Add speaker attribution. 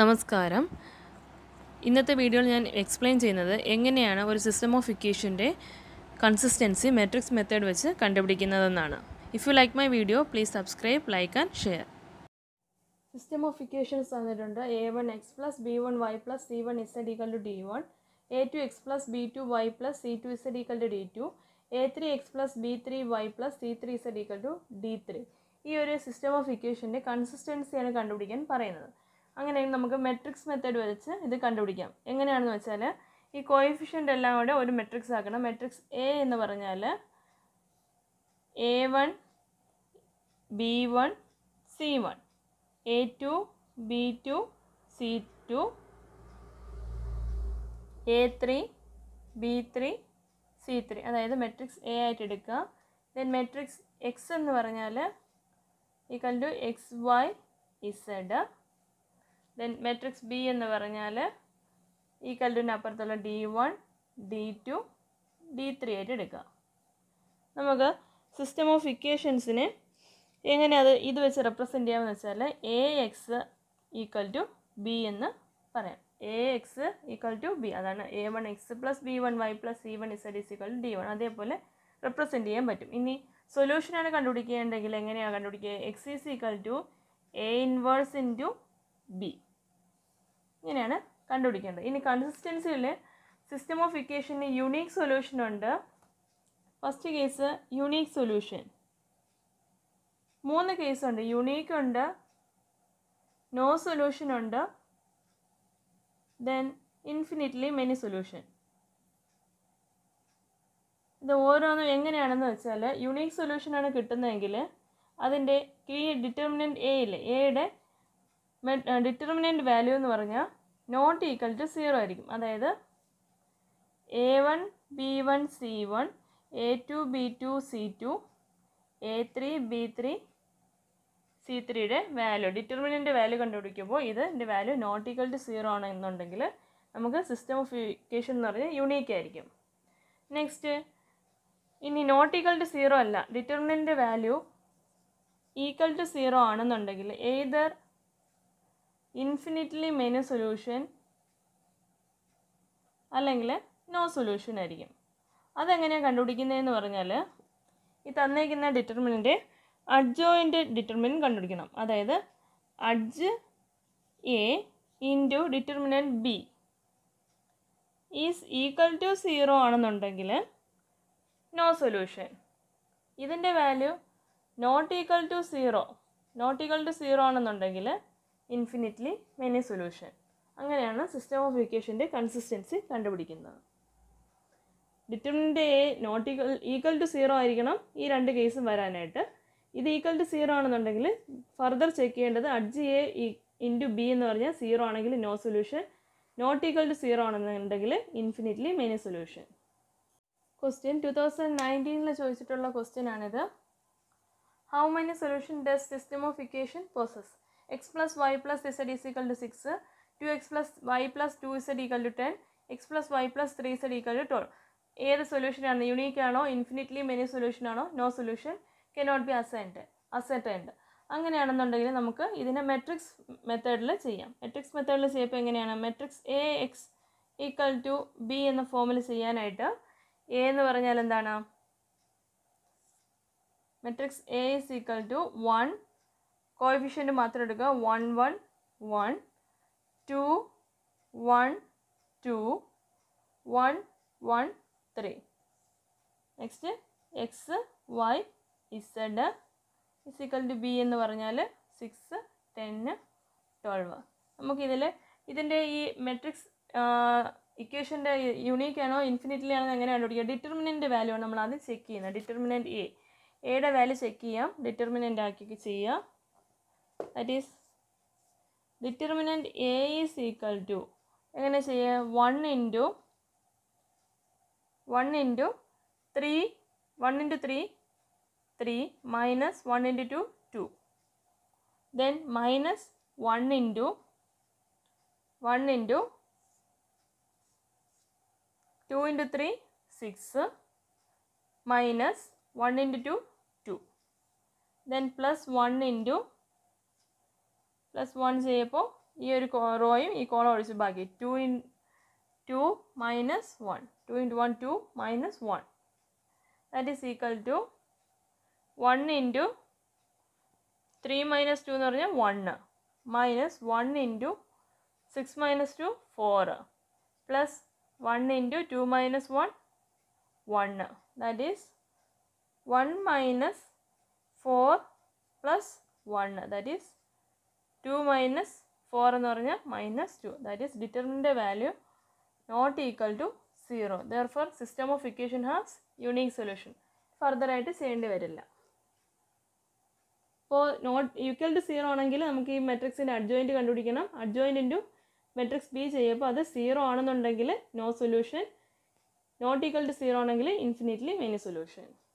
Speaker 1: നമസ്കാരം ഇന്നത്തെ വീഡിയോയിൽ ഞാൻ എക്സ്പ്ലെയിൻ ചെയ്യുന്നത് എങ്ങനെയാണ് ഒരു സിസ്റ്റം ഓഫ് ഇക്വേഷൻ്റെ കൺസിസ്റ്റൻസി മെട്രിക്സ് മെത്തേഡ് വെച്ച് കണ്ടുപിടിക്കുന്നതെന്നാണ് if you like my video please subscribe like and share system of equations തന്നിട്ടുണ്ട് A one X plus B one Y plus C one Z equal to D one A two X plus B two Y plus C two Z equal to D two A three X plus B three Y plus C three Z equal to D three ഈ ഒരു system of ഇക്വേഷൻ്റെ കൺസിസ്റ്റൻസിയാണ് കണ്ടുപിടിക്കാൻ പറയുന്നത് അങ്ങനെയെങ്കിൽ നമുക്ക് matrix method വെച്ച് ഇത് കണ്ടുപിടിക്കാം എങ്ങനെയാണെന്ന് വെച്ചാൽ ഈ കോയിഫിഷ്യൻ്റ് എല്ലാം കൂടെ ഒരു മെട്രിക്സ് ആക്കണം മെട്രിക്സ് എ എന്ന് പറഞ്ഞാൽ A one B one C one A two B two C two A three B three C three അതായത് മെട്രിക്സ് എ ആയിട്ട് എടുക്കുക ദെൻ മെട്രിക്സ് എക്സ് എന്ന് പറഞ്ഞാൽ equal to X Y Z then matrix B എന്ന് പറഞ്ഞാൽ ഈ കല്ലിൻ്റെ അപ്പുറത്തുള്ള D one D two D three ആയിട്ട് എടുക്കുക നമുക്ക് സിസ്റ്റം ഓഫ് ഇക്വേഷൻസിന് എങ്ങനെ അത് ഇത് വെച്ച് റെപ്രസെൻ്റ് ചെയ്യാമെന്ന് വെച്ചാൽ A X equal to B എന്ന് പറയാം A X equal to B അതാണ് A one X plus B one Y plus C one Z is equal to D one അതേപോലെ റെപ്രസെൻ്റ് ചെയ്യാൻ പറ്റും ഇനി സൊല്യൂഷനാണ് കണ്ടുപിടിക്കേണ്ടെങ്കിൽ എങ്ങനെയാണ് കണ്ടുപിടിക്കുക X is equal to A inverse into B ഇങ്ങനെയാണ് കണ്ടുപിടിക്കേണ്ടത് ഇനി കൺസിസ്റ്റൻസിയിൽ സിസ്റ്റം ഓഫ് ഇക്വേഷന് യുണീക്ക് സൊല്യൂഷൻ ഉണ്ട് ഫസ്റ്റ് കേസ് യുണീക്ക് സൊല്യൂഷൻ മൂന്ന് കേസുണ്ട് യുണീക്ക് ഉണ്ട് നോ സൊല്യൂഷൻ ഉണ്ട് ദെൻ ഇൻഫിനിറ്റ്ലി മെനി സൊല്യൂഷൻ ഇത് ഓരോന്നും എങ്ങനെയാണെന്ന് വെച്ചാൽ യുണീക്ക് സൊല്യൂഷനാണ് കിട്ടുന്നതെങ്കിൽ അതിൻ്റെ കീ ഡിറ്റർമിനൻറ്റ് എയിൽ എയുടെ ഡിറ്റർമിനൻറ്റ് വാല്യൂ എന്ന് പറഞ്ഞാൽ നോട്ട് ഈക്വൽ ടു സീറോ ആയിരിക്കും അതായത് A one B one C one A two B two C two A three B three C ത്രീയുടെ വാല്യൂ ഡിറ്റർമിനൻ്റ് വാല്യൂ കണ്ടുപിടിക്കുമ്പോൾ ഇതിൻ്റെ value not equal to zero ആണ് എന്നുണ്ടെങ്കിൽ നമുക്ക് സിസ്റ്റം ഓഫ് ഇക്വേഷൻ എന്ന് പറഞ്ഞാൽ യുണീക്ക് ആയിരിക്കും നെക്സ്റ്റ് ഇനി നോട്ട് ഈക്വൽ ടു സീറോ അല്ല determinant value equal to zero ആണെന്നുണ്ടെങ്കിൽ ഏതർ ഇൻഫിനിറ്റ്ലി മെനു സൊല്യൂഷൻ അല്ലെങ്കിൽ നോ സൊല്യൂഷൻ ആയിരിക്കും അതെങ്ങനെയാണ് കണ്ടുപിടിക്കുന്നതെന്ന് പറഞ്ഞാൽ ഈ തന്നേക്കുന്ന ഡിറ്റർമിനൻ്റെ അഡ്ജോയിൻ്റ് ഡിറ്റർമിനൻ കണ്ടുപിടിക്കണം അതായത് adj A into determinant B is equal to zero ആണെന്നുണ്ടെങ്കിൽ നോ സൊല്യൂഷൻ ഇതിൻ്റെ value not equal to zero not equal to zero ആണെന്നുണ്ടെങ്കിൽ ഇൻഫിനിറ്റ്ലി മെനി സൊല്യൂഷൻ അങ്ങനെയാണ് സിസ്റ്റം ഓഫ് ഇക്വേഷൻ്റെ കൺസിസ്റ്റൻസി കണ്ടുപിടിക്കുന്നത് ഡിറ്റർമിൻ്റെ A not equal equal to zero ആയിരിക്കണം ഈ രണ്ട് കേസും വരാനായിട്ട് ഇത് ഈക്വൽ ടു സീറോ ആണെന്നുണ്ടെങ്കിൽ ഫർദർ ചെക്ക് ചെയ്യേണ്ടത് അഡ്ജ് എ ഇൻറ്റു ബി എന്ന് പറഞ്ഞാൽ സീറോ ആണെങ്കിൽ no solution not equal to zero ആണെന്നുണ്ടെങ്കിൽ infinitely many solution question two thousand നയൻറ്റീനിൽ ചോദിച്ചിട്ടുള്ള ക്വസ്റ്റ്യൻ ആണിത് how many solution does system of equation possess X plus Y plus Z is equal to six two X plus Y plus two Z equal to ten X plus Y plus three Z equal to twelve ഏത് സൊല്യൂഷനാണ് unique ആണോ infinitely many സൊല്യൂഷനാണോ no solution cannot be assigned assigned അങ്ങനെയാണെന്നുണ്ടെങ്കിൽ നമുക്ക് ഇതിനെ matrix മെത്തേഡിൽ ചെയ്യാം matrix മെത്തേഡിൽ ചെയ്യുമ്പോൾ എങ്ങനെയാണ് matrix A X equal to B എന്ന ഫോമിൽ ചെയ്യാനായിട്ട് എ എന്ന് പറഞ്ഞാൽ എന്താണ് matrix A is equal to one coefficient മാത്രം എടുക്കുക one one one two one two one one three next X Y Z ഫിസിക്കൽ ടു ബി എന്ന് പറഞ്ഞാൽ സിക്സ് ടെന്ന് ട്വൽവ് നമുക്കിതിൽ ഇതിൻ്റെ ഈ മെട്രിക്സ് ഇക്വേഷൻ്റെ യുണീക്ക് ആണോ ഇൻഫിനിറ്റിലി ആണോ എങ്ങനെ കണ്ടുപിടിക്കുക ഡിറ്റർമിനൻ്റ് വാല്യൂ ആണ് നമ്മൾ ആദ്യം ചെക്ക് ചെയ്യുന്നത് ഡിറ്റർമിനൻ്റ് എ എയുടെ വാല്യൂ ചെക്ക് ചെയ്യാം ഡിറ്റർമിനൻ്റ് ആക്കി ചെയ്യുക that is determinant A is equal to I'm going to say 1 into 1 into 3 1 into 3 3 minus 1 into 2 then minus 1 into 1 into 2 into 3 6 minus 1 into 2 then plus 1 into plus 1 say upon here row in e column or 2 in 2 minus 1 2 into 1 2 minus 1 that is equal to 1 into 3 minus 2 1 minus 1 into 6 minus 2 4 plus 1 into 2 minus 1 1 that is 1 minus 4 plus 1 that is two minus four എന്ന് പറഞ്ഞാൽ minus two that is ഡിറ്റർമിൻ്റെ value not equal to zero therefore system of equation has unique solution ഫർദറായിട്ട് ചെയ്യേണ്ടി വരില്ല അപ്പോൾ not equal to zero ആണെങ്കിൽ നമുക്ക് ഈ മെട്രിക്സിൻ്റെ അഡ്ജോയിൻറ്റ് കണ്ടുപിടിക്കണം അഡ്ജോയിൻറ്റ് ഇൻറ്റു മെട്രിക്സ് ബി ചെയ്യുമ്പോൾ അത് സീറോ ആണെന്നുണ്ടെങ്കിൽ no solution not equal to zero ആണെങ്കിൽ ഇൻഫിനിറ്റ്ലി മെനി സൊല്യൂഷൻസ്